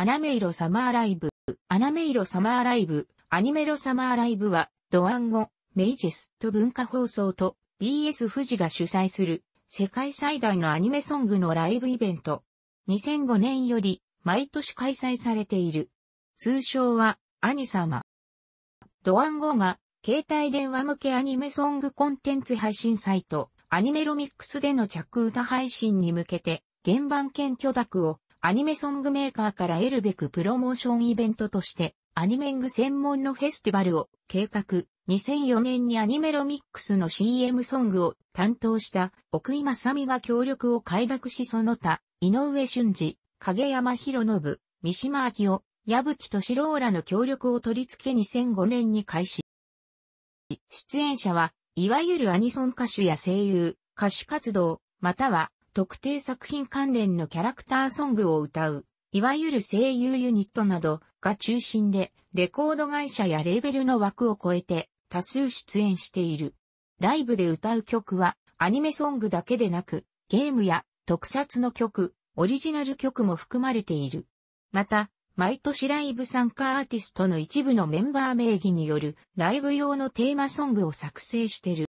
アナメイロサマーライブ。アナメイロサマーライブ。アニメロサマーライブは、ドワンゴ、メイジェスと文化放送と BS 富士が主催する世界最大のアニメソングのライブイベント。2005年より毎年開催されている。通称は、アニ様。ドワンゴが携帯電話向けアニメソングコンテンツ配信サイト、アニメロミックスでの着歌配信に向けて、原版権許諾をアニメソングメーカーから得るべくプロモーションイベントとして、アニメング専門のフェスティバルを計画、2004年にアニメロミックスの CM ソングを担当した奥井正美が協力を快諾しその他、井上俊二、影山博信、三島明夫、矢吹敏郎らの協力を取り付け2005年に開始。出演者は、いわゆるアニソン歌手や声優、歌手活動、または特定作品関連のキャラクターソングを歌う、いわゆる声優ユニットなどが中心で、レコード会社やレーベルの枠を超えて多数出演している。ライブで歌う曲は、アニメソングだけでなく、ゲームや特撮の曲、オリジナル曲も含まれている。また、毎年ライブ参加アーティストの一部のメンバー名義によるライブ用のテーマソングを作成してる。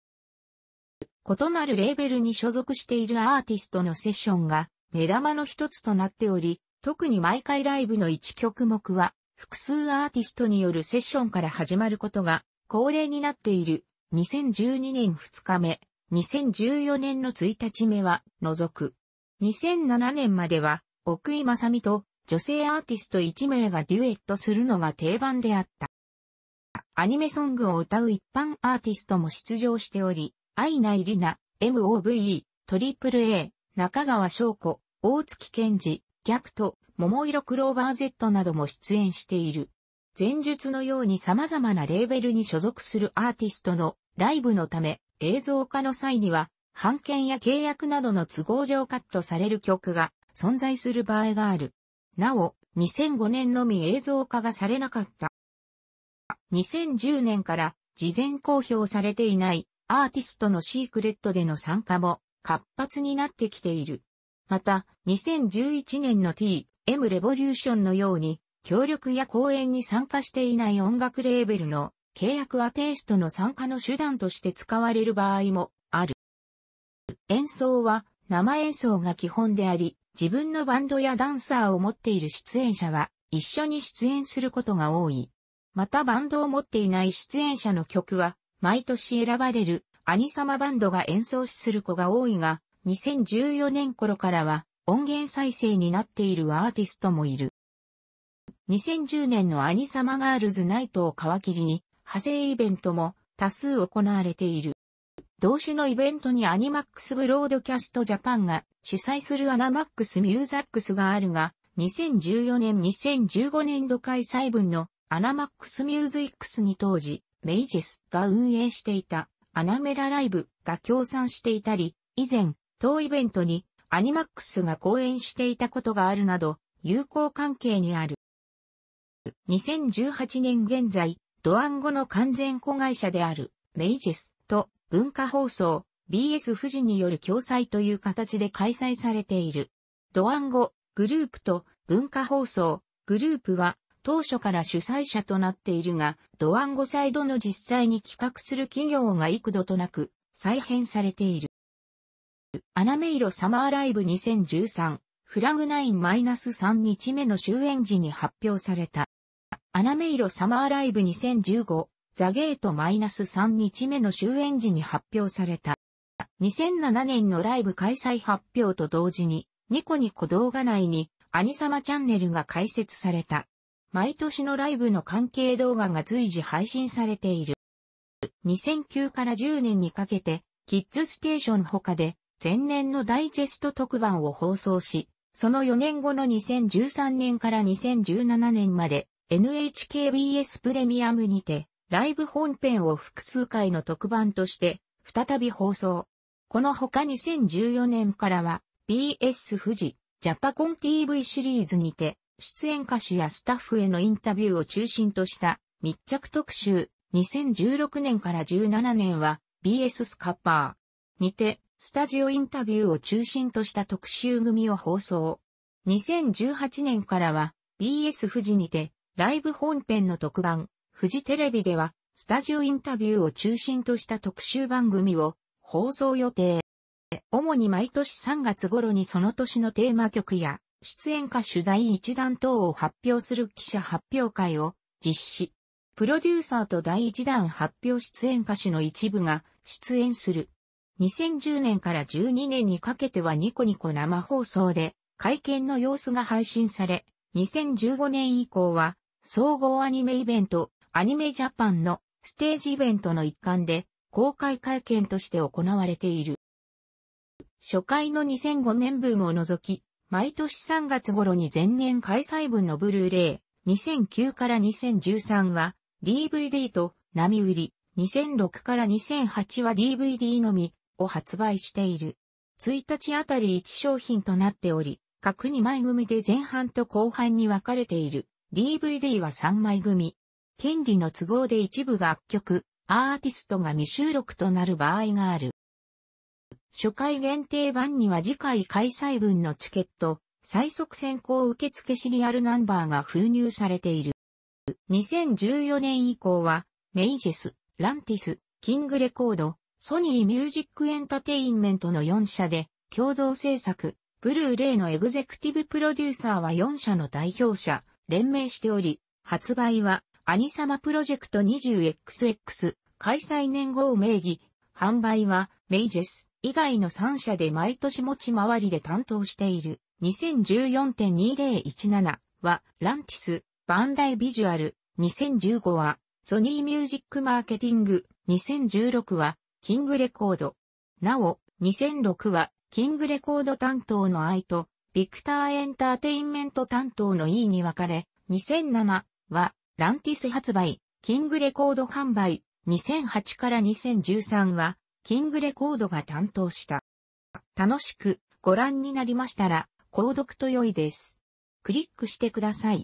異なるレーベルに所属しているアーティストのセッションが目玉の一つとなっており、特に毎回ライブの一曲目は、複数アーティストによるセッションから始まることが恒例になっている2012年2日目、2014年の1日目は除く。2007年までは奥井正美と女性アーティスト1名がデュエットするのが定番であった。アニメソングを歌う一般アーティストも出場しており、アイナイリナ、MOVE、トリプル A、中川翔子、大月健二、クト、桃色クローバー Z なども出演している。前述のように様々なレーベルに所属するアーティストのライブのため映像化の際には、版権や契約などの都合上カットされる曲が存在する場合がある。なお、2005年のみ映像化がされなかった。2010年から事前公表されていないアーティストのシークレットでの参加も活発になってきている。また、2011年の T、M レボリューションのように、協力や講演に参加していない音楽レーベルの契約アテイストの参加の手段として使われる場合もある。演奏は生演奏が基本であり、自分のバンドやダンサーを持っている出演者は一緒に出演することが多い。またバンドを持っていない出演者の曲は毎年選ばれるアニサマバンドが演奏する子が多いが、2014年頃からは音源再生になっているアーティストもいる。2010年のアニサマガールズナイトを皮切りに、派生イベントも多数行われている。同種のイベントにアニマックスブロードキャストジャパンが主催するアナマックスミューザックスがあるが、2014年2015年度開催分のアナマックスミューズイックスに当時、メイジスが運営していたアナメラライブが協賛していたり、以前、当イベントにアニマックスが講演していたことがあるなど、友好関係にある。2018年現在、ドアンゴの完全子会社である、メイジスと文化放送、BS 富士による共催という形で開催されている。ドアンゴグループと文化放送グループは当初から主催者となっているが、ドワンゴサイドの実際に企画する企業が幾度となく再編されている。アナメイロサマーライブ2013フラグ9-3日目の終演時に発表された。アナメイロサマーライブ2015ザゲート -3 日目の終演時に発表された。2007年のライブ開催発表と同時にニコニコ動画内にアニサマチャンネルが開設された。毎年のライブの関係動画が随時配信されている。2009から10年にかけて、キッズステーション他で、前年のダイジェスト特番を放送し、その4年後の2013年から2017年まで、NHKBS プレミアムにて、ライブ本編を複数回の特番として、再び放送。この他2014年からは、BS 富士、ジャパコン TV シリーズにて、出演歌手やスタッフへのインタビューを中心とした密着特集2016年から17年は BS スカッパーにてスタジオインタビューを中心とした特集組を放送。2018年からは BS 富士にてライブ本編の特番富士テレビではスタジオインタビューを中心とした特集番組を放送予定。主に毎年3月頃にその年のテーマ曲や出演歌手第1弾等を発表する記者発表会を実施。プロデューサーと第1弾発表出演歌手の一部が出演する。2010年から12年にかけてはニコニコ生放送で会見の様子が配信され、2015年以降は総合アニメイベント、アニメジャパンのステージイベントの一環で公開会見として行われている。初回の2005年分を除き、毎年3月頃に前年開催分のブルーレイ、2009から2013は DVD と波売り、2006から2008は DVD のみを発売している。1日あたり1商品となっており、各2枚組で前半と後半に分かれている。DVD は3枚組。権利の都合で一部楽曲、アーティストが未収録となる場合がある。初回限定版には次回開催分のチケット、最速先行受付シリアルナンバーが封入されている。2014年以降は、メイジェス、ランティス、キングレコード、ソニーミュージックエンタテインメントの4社で、共同制作、ブルーレイのエグゼクティブプロデューサーは4社の代表者、連名しており、発売は、アニサマプロジェクト 20XX、開催年号名義、販売は、メイジェス、以外の3社で毎年持ち回りで担当している2014.2017はランティス、バンダイビジュアル、2015はソニーミュージックマーケティング、2016はキングレコード。なお、2006はキングレコード担当の愛とビクターエンターテインメント担当の E に分かれ、2007はランティス発売、キングレコード販売、2008から2013はキングレコードが担当した。楽しくご覧になりましたら、購読と良いです。クリックしてください。